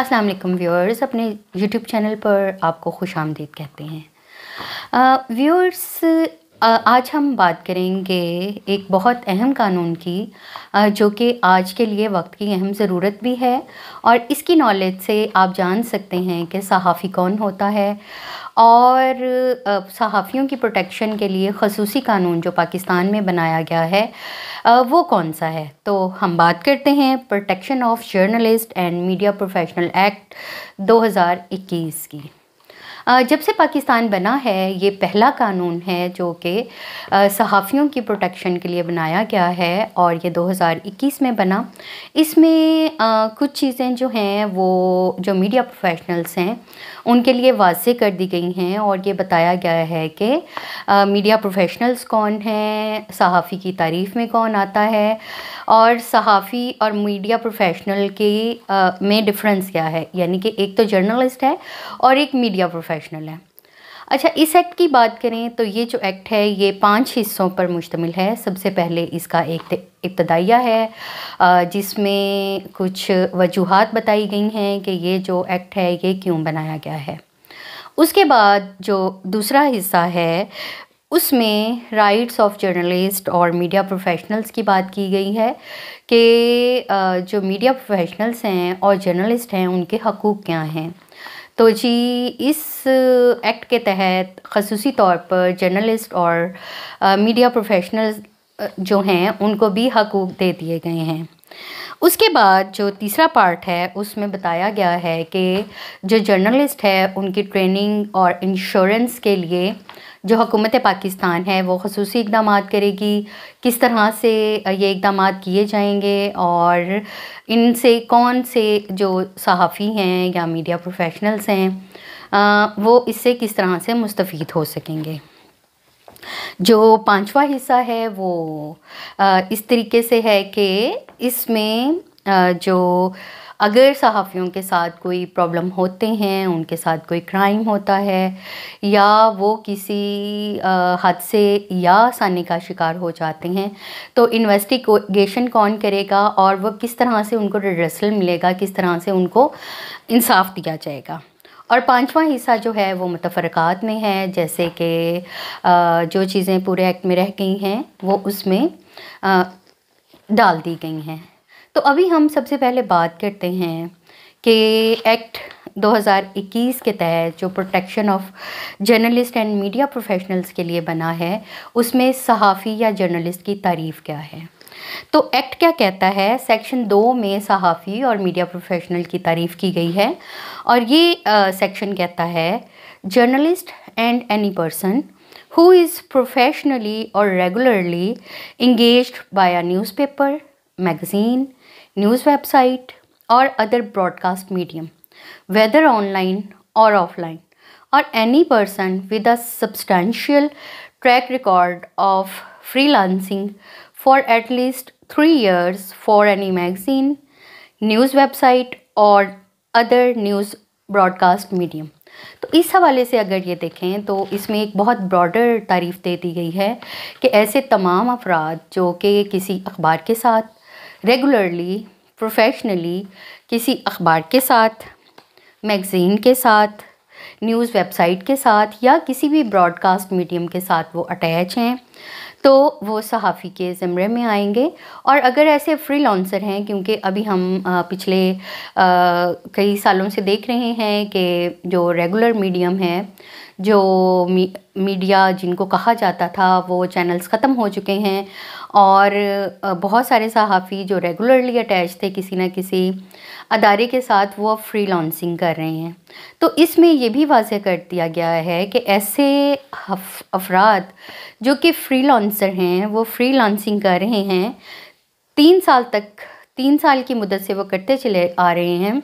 अस्सलाम वालेकुम व्यूअर्स अपने यूट्यूब चैनल पर आपको खुश आमदीद कहते हैं व्यूअर्स आज हम बात करेंगे एक बहुत अहम कानून की जो कि आज के लिए वक्त की अहम ज़रूरत भी है और इसकी नॉलेज से आप जान सकते हैं कि सहाफ़ी कौन होता है और सहाफ़ियों की प्रोटेक्शन के लिए खसूसी कानून जो पाकिस्तान में बनाया गया है वो कौन सा है तो हम बात करते हैं protection of journalist and media professional act 2021 की जब से पाकिस्तान बना है ये पहला कानून है जो कि सहाफ़ियों की प्रोटेक्शन के लिए बनाया गया है और ये 2021 में बना इसमें कुछ चीज़ें जो हैं वो जो मीडिया प्रोफेशनल्स हैं उनके लिए वाज कर दी गई हैं और ये बताया गया है कि मीडिया प्रोफेशनल्स कौन हैं सहाफ़ी की तारीफ़ में कौन आता है और सहाफ़ी और मीडिया प्रोफेशनल के आ, में डिफरेंस क्या है यानी कि एक तो जर्नलिस्ट है और एक मीडिया प्रोफेशनल है अच्छा इस एक्ट की बात करें तो ये जो एक्ट है ये पांच हिस्सों पर मुश्तमिल है सबसे पहले इसका एक इब्तदाइया है जिसमें कुछ वजूहत बताई गई हैं कि ये जो एक्ट है ये क्यों बनाया गया है उसके बाद जो दूसरा हिस्सा है उसमें राइट्स ऑफ जर्नलिस्ट और मीडिया प्रोफेशनल्स की बात की गई है कि जो मीडिया प्रोफेशनल्स हैं और जर्नलिस्ट हैं उनके हकूक़ क्या हैं तो जी इस एक्ट के तहत खसूसी तौर पर जर्नलिस्ट और मीडिया प्रोफेशनल्स जो हैं उनको भी हकूक़ दे दिए गए हैं उसके बाद जो तीसरा पार्ट है उसमें बताया गया है कि जो जर्नलिस्ट है उनकी ट्रेनिंग और इंश्योरेंस के लिए जो हकूमत पाकिस्तान है वो खसूस इकदाम करेगी किस तरह से ये इकदाम किए जाएंगे और इनसे कौन से जो सहाफ़ी हैं या मीडिया प्रोफेशनल्स हैं वो इससे किस तरह से मुस्तफ़ हो सकेंगे जो पांचवा हिस्सा है वो आ, इस तरीके से है कि इसमें जो अगर सहाफ़ियों के साथ कोई प्रॉब्लम होते हैं उनके साथ कोई क्राइम होता है या वो किसी हादसे या आसानी का शिकार हो जाते हैं तो इन्वेस्टिगेशन कौन करेगा और वह किस तरह से उनको रिड्रेसल मिलेगा किस तरह से उनको इंसाफ दिया जाएगा और पांचवा हिस्सा जो है वो मतफ़रक में है जैसे कि जो चीज़ें पूरे एक्ट में रह गई हैं वो उसमें डाल दी गई हैं तो अभी हम सबसे पहले बात करते हैं कि एक्ट 2021 के तहत जो protection of journalist and media professionals के लिए बना है उसमें सहाफ़ी या जर्नलिस्ट की तारीफ़ क्या है तो एक्ट क्या कहता है सेक्शन दो में सहाफ़ी और मीडिया प्रोफेशनल की तारीफ़ की गई है और ये सेक्शन कहता है journalist and any person who is professionally और regularly engage by a newspaper magazine news website और other broadcast medium whether online और ऑफलाइन और any person with a substantial track record of freelancing for at least three years for any magazine news website और other news broadcast medium तो इस हवाले से अगर ये देखें तो इसमें एक बहुत ब्रॉडर तारीफ दे दी गई है कि ऐसे तमाम अफराद जो कि किसी अखबार के साथ रेगुलरली प्रोफेशनली किसी अखबार के साथ मैगज़ीन के साथ न्यूज़ वेबसाइट के साथ या किसी भी ब्रॉडकास्ट मीडियम के साथ वो अटैच हैं तो वो सहाफ़ी के ज़मरे में आएंगे और अगर ऐसे फ्री लॉन्सर हैं क्योंकि अभी हम पिछले कई सालों से देख रहे हैं कि जो रेगुलर मीडियम है जो मीडिया जिनको कहा जाता था वो चैनल्स ख़त्म हो चुके हैं और बहुत सारे सहाफ़ी जो रेगुलरली अटैच थे किसी न किसी अदारे के साथ वो अब फ्री लॉन्सिंग कर रहे हैं तो इसमें ये भी वाजह कर दिया गया है कि ऐसे अफराद जो कि फ्री लॉन्सर हैं वो फ्री लॉन्सिंग कर रहे हैं तीन साल तक तीन साल की मदद से वो करते चले आ रहे हैं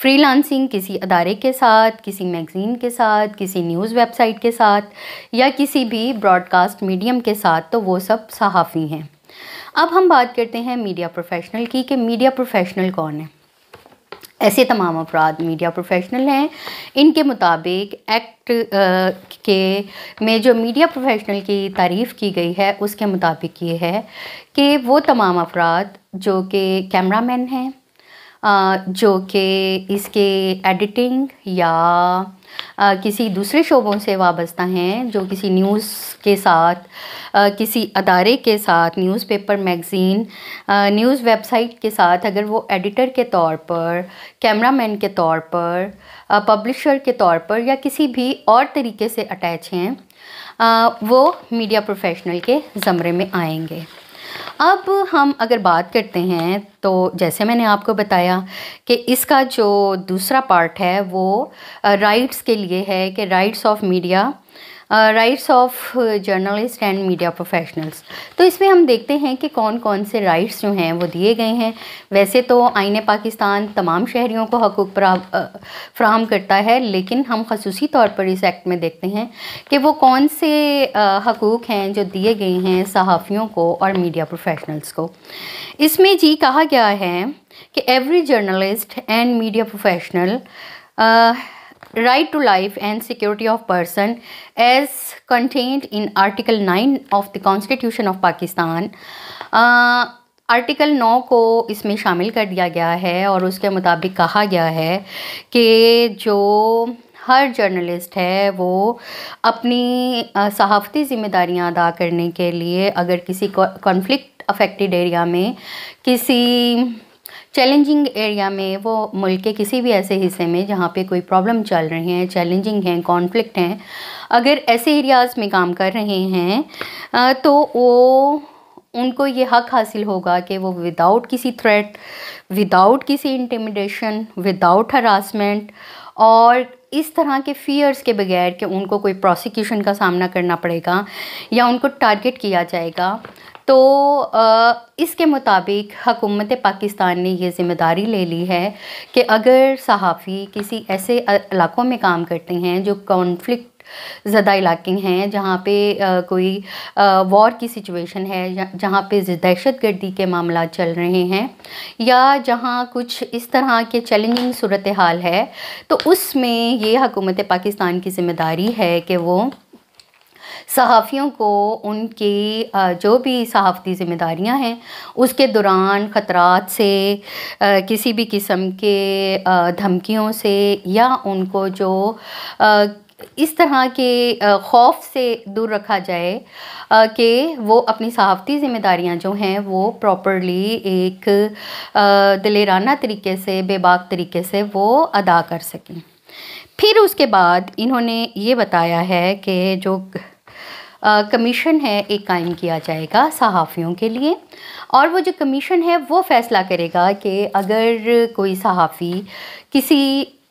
फ्री लांसिंग किसी अदारे के साथ किसी मैगज़ीन के साथ किसी न्यूज़ वेबसाइट के साथ या किसी भी ब्रॉडकास्ट मीडियम के साथ तो वो सब सहाफ़ी हैं अब हम बात करते हैं मीडिया प्रोफेशनल की कि मीडिया प्रोफेशनल कौन है ऐसे तमाम अफराद मीडिया प्रोफेशनल हैं इनके मुताबिक एक्ट आ, के में जो मीडिया प्रोफेशनल की तारीफ़ की गई है उसके मुताबिक ये है कि वो तमाम अफराद जो कि कैमरामैन हैं जो कि इसके एडिटिंग या किसी दूसरे शोबों से वाबस्ता हैं जो किसी न्यूज़ के साथ किसी अदारे के साथ न्यूज़पेपर मैगज़ीन न्यूज़ वेबसाइट के साथ अगर वो एडिटर के तौर पर कैमरामैन के तौर पर पब्लिशर के तौर पर या किसी भी और तरीके से अटैच हैं वो मीडिया प्रोफेशनल के ज़मरे में आएंगे अब हम अगर बात करते हैं तो जैसे मैंने आपको बताया कि इसका जो दूसरा पार्ट है वो राइट्स uh, के लिए है कि rights of media rights of journalist and media professionals तो इसमें हम देखते हैं कि कौन कौन से राइट्स जो हैं वो दिए गए हैं वैसे तो आइन पाकिस्तान तमाम शहरीों को हकूक फ्राहम करता है लेकिन हम खसूस तौर पर इस एक्ट में देखते हैं कि वो कौन से हकूक़ हैं जो दिए गए हैं सहाफ़ियों को और मीडिया प्रोफेशनल्स को इसमें जी कहा गया है कि every journalist and media professional right to life and security of person as contained in article 9 of the constitution of pakistan uh, article नौ को इसमें शामिल कर दिया गया है और उसके मुताबिक कहा गया है कि जो हर जर्नलिस्ट है वो अपनी सहाफ़ती ज़िम्मेदारियां अदा करने के लिए अगर किसी कॉन्फ्लिक्ट अफेक्टेड एरिया में किसी चैलेंजिंग एरिया में वो मुल्क के किसी भी ऐसे हिस्से में जहाँ पे कोई प्रॉब्लम चल रही हैं चैलेंजिंग हैं कॉन्फ्लिक्ट हैं अगर ऐसे एरियाज़ में काम कर रहे हैं तो वो उनको ये हक हासिल होगा कि वो विदाउट किसी थ्रेट विदाउट किसी इंटिमिडेशन विदाउट हरासमेंट और इस तरह के फ़ियर्स के बगैर कि उनको कोई प्रोसिक्यूशन का सामना करना पड़ेगा या उनको टारगेट किया जाएगा तो आ, इसके मुताबिक हकूमत पाकिस्तान ने यह ज़िम्मेदारी ले ली है कि अगर सहाफ़ी किसी ऐसे इलाकों में काम करते हैं जो कॉन्फ्लिक्ट ज़दा इलाके हैं जहाँ पे आ, कोई वॉर की सिचुएशन है जहाँ पे दहशत गर्दी के मामला चल रहे हैं या जहाँ कुछ इस तरह के चैलेंजिंग सूरत हाल है तो उसमें ये हकूमत पाकिस्तान की ज़िम्मेदारी है कि वो सहाफ़ियों को उनकी जो भी सहाफ़ती ज़िम्मेदारियाँ हैं उसके दौरान ख़तरात से किसी भी किस्म के धमकियों से या उनको जो इस तरह के खौफ से दूर रखा जाए कि वो अपनी सहाफ़ती ज़िम्मेदारियाँ जो हैं वो प्रॉपरली एक दलेराना तरीके से बेबाक तरीके से वो अदा कर सकें फिर उसके बाद इन्होंने ये बताया है कि जो कमीशन है एक कायम किया जाएगा सहाफ़ियों के लिए और वो जो कमीशन है वो फ़ैसला करेगा कि अगर कोई सहाफ़ी किसी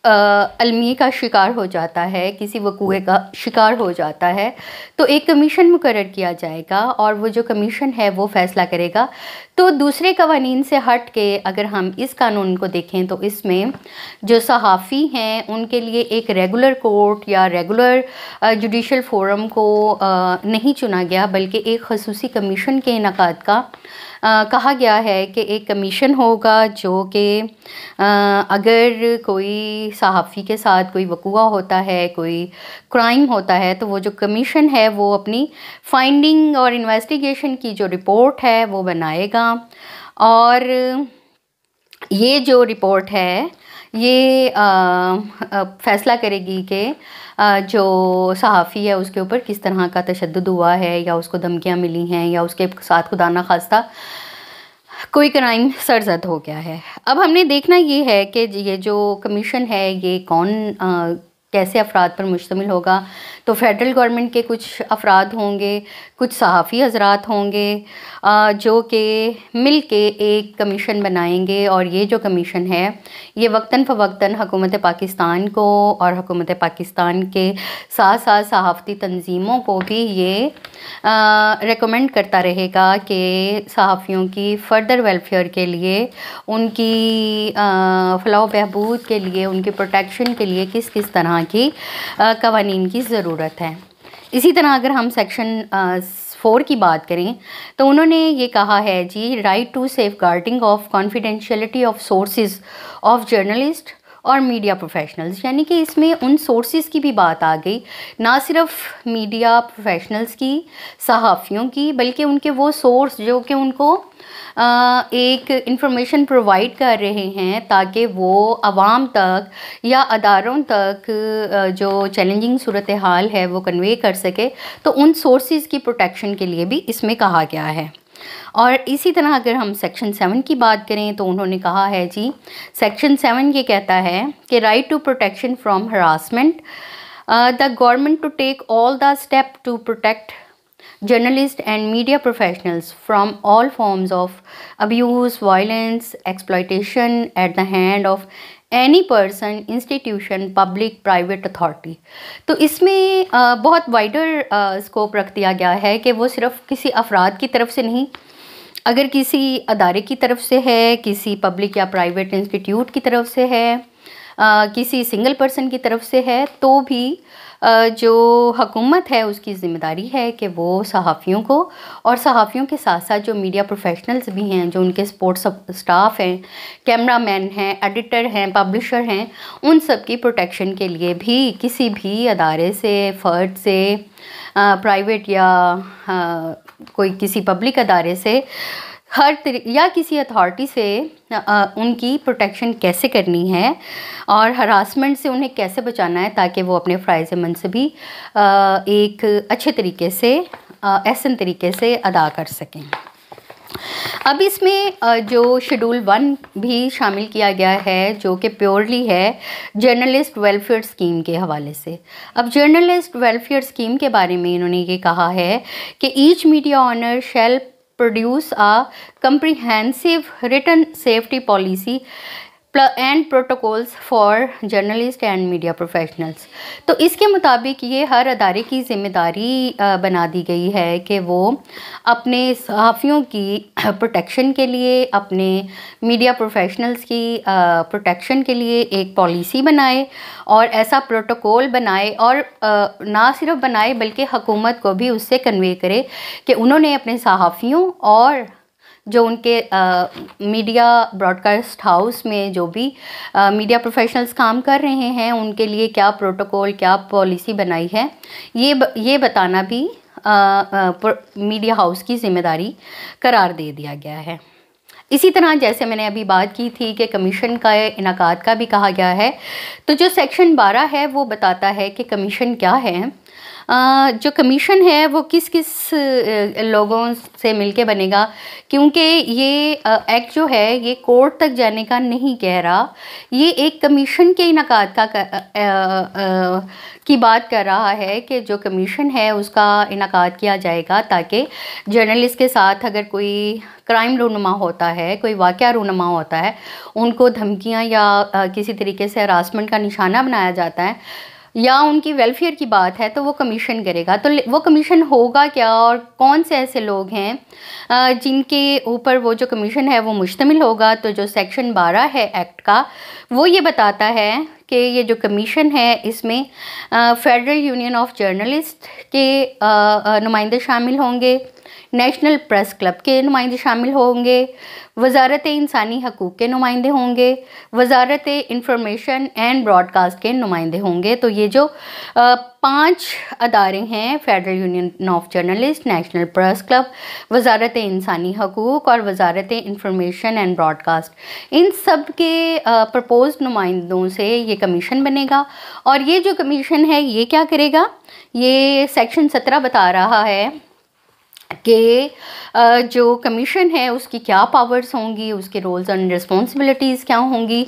अलमी का शिकार हो जाता है किसी वकूए का शिकार हो जाता है तो एक कमीशन मुकर किया जाएगा और वो जो कमीशन है वो फ़ैसला करेगा तो दूसरे कवानीन से हट के अगर हम इस कानून को देखें तो इसमें जो सहाफ़ी हैं उनके लिए एक रेगुलर कोर्ट या रेगुलर जुडिशल फोरम को नहीं चुना गया बल्कि एक खसूसी कमीशन के इनका का आ, कहा गया है कि एक कमीशन होगा जो कि अगर कोई सहाफ़ी के साथ कोई वकूआ होता है कोई क्राइम होता है तो वो जो कमीशन है वो अपनी फाइंडिंग और इन्वेस्टिगेशन की जो रिपोर्ट है वो बनाएगा और ये जो रिपोर्ट है ये आ, आ, फैसला करेगी कि जो सहाफ़ी है उसके ऊपर किस तरह का तशद हुआ है या उसको धमकियाँ मिली हैं या उसके साथ खुदा ना खास्ता कोई क्राइम सरजद हो गया है अब हमने देखना ये है कि ये जो कमीशन है ये कौन आ, कैसे अफराद पर मुश्तमिल होगा तो फेडरल गवर्नमेंट के कुछ अफराद होंगे कुछ सहाफ़ी हजरात होंगे जो कि मिल के एक कमीशन बनाएंगे और ये जो कमीशन है ये वक्ता फ़वक्ता हकूमत पाकिस्तान को और हकूमत पाकिस्तान के साथ साथ सहाफ़ती तंजीमों को भी ये रिकमेंड करता रहेगा कि सहाफ़ियों की फ़र्दर वेलफेयर के लिए उनकी फ़लाह बहबूद के लिए उनकी प्रोटेक्शन के लिए किस किस तरह की कवानीन की ज़रूरत ज़रूरत है इसी तरह अगर हम सेक्शन फोर की बात करें तो उन्होंने ये कहा है जी right to safeguarding of confidentiality of sources of journalist और मीडिया प्रोफेशनल्स यानी कि इसमें उन सोर्सेज की भी बात आ गई ना सिर्फ मीडिया प्रोफेशनल्स की सहाफ़ियों की बल्कि उनके वो सोर्स जो कि उनको आ, एक इंफॉर्मेशन प्रोवाइड कर रहे हैं ताकि वो आवाम तक या अदारों तक जो चैलेंजिंग सूरत हाल है वो कन्वे कर सके तो उन सोर्सेज की प्रोटेक्शन के लिए भी इसमें कहा गया है और इसी तरह अगर हम सेक्शन सेवन की बात करें तो उन्होंने कहा है जी सेक्शन सेवन ये कहता है कि right to protection from harassment the government to take all the step to protect journalist and media professionals from all forms of abuse violence exploitation at the hand of any person institution public private authority तो इसमें बहुत wider scope रख दिया गया है कि वो सिर्फ किसी अफराद की तरफ से नहीं अगर किसी अदारे की तरफ से है किसी पब्लिक या प्राइवेट इंस्टीट्यूट की तरफ से है किसी सिंगल पर्सन की तरफ से है तो भी जो हकूमत है उसकी ज़िम्मेदारी है कि वो सहाफ़ियों को और सहाफ़ियों के साथ साथ जो मीडिया प्रोफेशनल्स भी हैं जो उनके स्पोर्ट्स स्टाफ हैं कैमरा मैन हैं एडिटर हैं पब्लिशर हैं उन सब की प्रोटेक्शन के लिए भी किसी भी अदारे से फ़र्द से प्राइवेट या आ, कोई किसी पब्लिक अदारे से हर या किसी अथॉरिटी से उनकी प्रोटेक्शन कैसे करनी है और हरासमेंट से उन्हें कैसे बचाना है ताकि वो अपने फ़्राइज मंद से भी एक अच्छे तरीके से एहसन तरीके से अदा कर सकें अब इसमें जो शेड्यूल वन भी शामिल किया गया है जो कि प्योरली है जर्नलिस्ट वेलफेयर स्कीम के हवाले से अब जर्नलिस्ट वेलफेयर स्कीम के बारे में इन्होंने ये कहा है कि each media owner shall produce a comprehensive written safety policy and protocols for journalist and media professionals तो इसके मुताबिक ये हर अदारे की जिम्मेदारी बना दी गई है कि वो अपने सहाफ़ियों की प्रोटेक्शन के लिए अपने मीडिया प्रोफेशनल्स की प्रोटेक्शन के लिए एक पॉलिसी बनाए और ऐसा प्रोटोकॉल बनाए और ना सिर्फ बनाए बल्कि हकूमत को भी उससे कन्वे करे कि उन्होंने अपने सहाफ़ियों और जो उनके मीडिया ब्रॉडकास्ट हाउस में जो भी मीडिया प्रोफेशनल्स काम कर रहे हैं उनके लिए क्या प्रोटोकॉल क्या पॉलिसी बनाई है ये ये बताना भी आ, आ, मीडिया हाउस की जिम्मेदारी करार दे दिया गया है इसी तरह जैसे मैंने अभी बात की थी कि कमीशन का इनका का भी कहा गया है तो जो सेक्शन 12 है वो बताता है कि कमीशन क्या है जो कमीशन है वो किस किस लोगों से मिलके बनेगा क्योंकि ये एक्ट जो है ये कोर्ट तक जाने का नहीं कह रहा ये एक कमीशन के इनका का आ, आ, की बात कर रहा है कि जो कमीशन है उसका इनका किया जाएगा ताकि जर्नलिस्ट के साथ अगर कोई क्राइम रूनमा होता है कोई वाक़ रूनमा होता है उनको धमकियाँ या किसी तरीके से हरासमेंट का निशाना बनाया जाता है या उनकी वेलफेयर की बात है तो वो कमीशन करेगा तो वो कमीशन होगा क्या और कौन से ऐसे लोग हैं जिनके ऊपर वो जो कमीशन है वो मुश्तमिल होगा तो जो सेक्शन बारह है एक्ट का वो ये बताता है कि ये जो कमीशन है इसमें फेडरल यूनियन ऑफ जर्नलिस्ट के नुमाइंदे शामिल होंगे नेशनल प्रेस क्लब के नुमाइंदे शामिल होंगे वजारत इंसानी हकूक़ के नुमाइंदे होंगे वजारत इंफॉर्मेशन एंड ब्रॉडकास्ट के नुमाइंदे होंगे तो ये जो आ, पाँच अदारे हैं federal union of journalist national press club वजारत इंसानी हकूक़ और वजारत इंफॉर्मेशन एंड ब्रॉडकास्ट इन सब के प्रपोज नुमाइंदों से ये कमीशन बनेगा और ये जो कमीशन है ये क्या करेगा ये सेक्शन सत्रह बता रहा है कि जो कमीशन है उसकी क्या पावर्स होंगी उसके रोल्स एंड रिस्पॉन्सिबिलिटीज़ क्या होंगी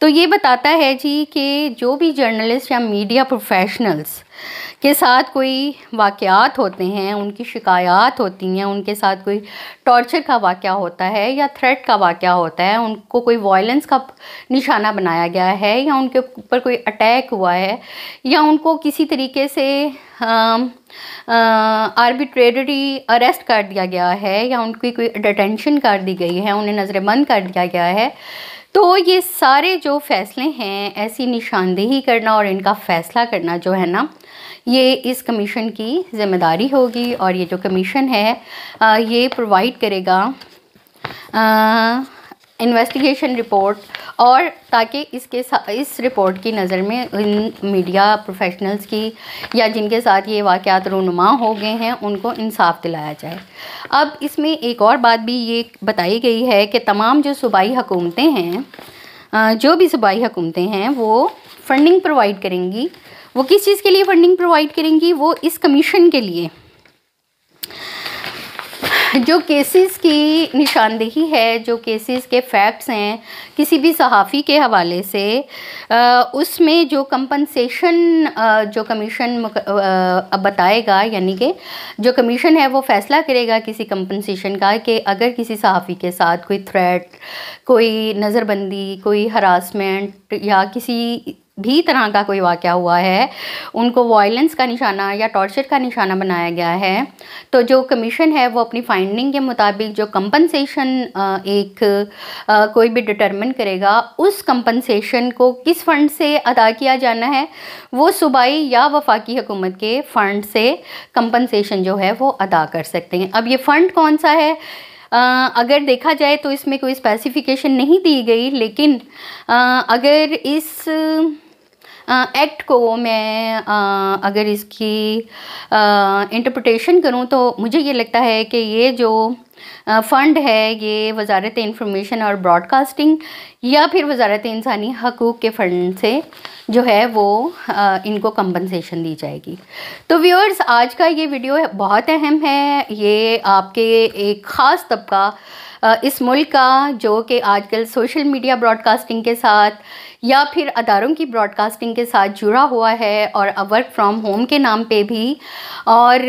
तो ये बताता है जी कि जो भी जर्नलिस्ट या मीडिया प्रोफेशनल्स के साथ कोई वाक़ात होते हैं उनकी शिकायत होती हैं उनके साथ कोई टॉर्चर का वाक़ होता है या थ्रेट का वाक़ होता है उनको कोई वायलेंस का निशाना बनाया गया है या उनके ऊपर कोई अटैक हुआ है या उनको किसी तरीके से आर्बिट्रेडरी अरेस्ट कर दिया गया है या उनकी कोई डिटेंशन कर दी गई है उन्हें नज़रबंद कर दिया गया है तो ये सारे जो फ़ैसले हैं ऐसी निशानदेही करना और इनका फ़ैसला करना जो है ना ये इस कमीशन की ज़िम्मेदारी होगी और ये जो कमीशन है आ, ये प्रोवाइड करेगा इन्वेस्टिगेशन रिपोर्ट और ताकि इसके इस रिपोर्ट की नज़र में इन मीडिया प्रोफेशनल्स की या जिनके साथ ये वाक़ात रूनुमा हो गए हैं उनको इंसाफ दिलाया जाए अब इसमें एक और बात भी ये बताई गई है कि तमाम जो सूबाई हुकूमतें हैं जो भी सूबाई हुकूमतें हैं वो फंडिंग प्रोवाइड करेंगी वो किस चीज़ के लिए फंडिंग प्रोवाइड करेंगी वो इस कमीशन के लिए जो केसेस की निशानदेही है जो केसेस के फैक्ट्स हैं किसी भी सहाफ़ी के हवाले से उसमें जो कंपनसेशन जो कमीशन बताएगा यानी कि जो कमीशन है वो फ़ैसला करेगा किसी कंपनसेशन का कि अगर किसी सहाफ़ी के साथ कोई थ्रेट कोई नज़रबंदी कोई हरासमेंट या किसी भी तरह का कोई वाक़ हुआ है उनको वायलेंस का निशाना या टॉर्चर का निशाना बनाया गया है तो जो कमीशन है वो अपनी फाइंडिंग के मुताबिक जो कंपनसेशन एक कोई भी डिटरमिन करेगा उस कंपनसेशन को किस फ़ंड से अदा किया जाना है वो सूबाई या वफाकी हुकूमत के फ़ंड से कंपनसेशन जो है वो अदा कर सकते हैं अब ये फ़ंड कौन सा है आ, अगर देखा जाए तो इसमें कोई स्पेसिफिकेशन नहीं दी गई लेकिन आ, अगर इस एक्ट को मैं आ, अगर इसकी इंटरप्रटेशन करूँ तो मुझे ये लगता है कि ये जो फ़ंड है ये वजारत इंफॉर्मेशन और ब्रॉडकास्टिंग या फिर वजारत इंसानी हकूक़ के फ़ंड से जो है वो आ, इनको कंपनसेशन दी जाएगी तो व्यूअर्स आज का ये वीडियो बहुत अहम है ये आपके एक ख़ास तबका इस मुल्क का जो कि आजकल सोशल मीडिया ब्रॉडकास्टिंग के साथ या फिर अदारों की ब्रॉडकास्टिंग के साथ जुड़ा हुआ है और वर्क फ्रॉम होम के नाम पे भी और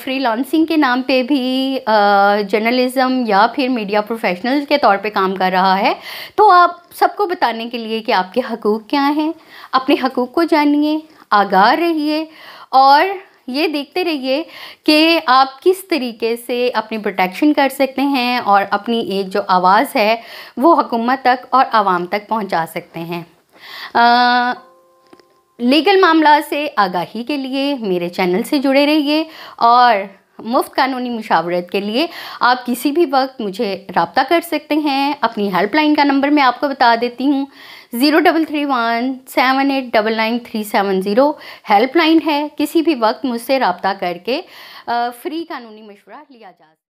फ्री के नाम पे भी जर्नलिज़म या फिर मीडिया प्रोफेशनल के तौर पे काम कर रहा है तो आप सबको बताने के लिए कि आपके हकूक़ क्या हैं अपने हकूक़ को जानिए आगाह रहिए और ये देखते रहिए कि आप किस तरीके से अपनी प्रोटेक्शन कर सकते हैं और अपनी एक जो आवाज़ है वो हकूमत तक और आवाम तक पहुंचा सकते हैं आ, लीगल मामला से आगाही के लिए मेरे चैनल से जुड़े रहिए और मुफ्त कानूनी मुशावरत के लिए आप किसी भी वक्त मुझे रबता कर सकते हैं अपनी हेल्पलाइन का नंबर मैं आपको बता देती हूँ zero double three one seven eight double nine three seven zero helpline है किसी भी वक्त मुझसे रबता करके फ़्री कानूनी मशवरा लिया जा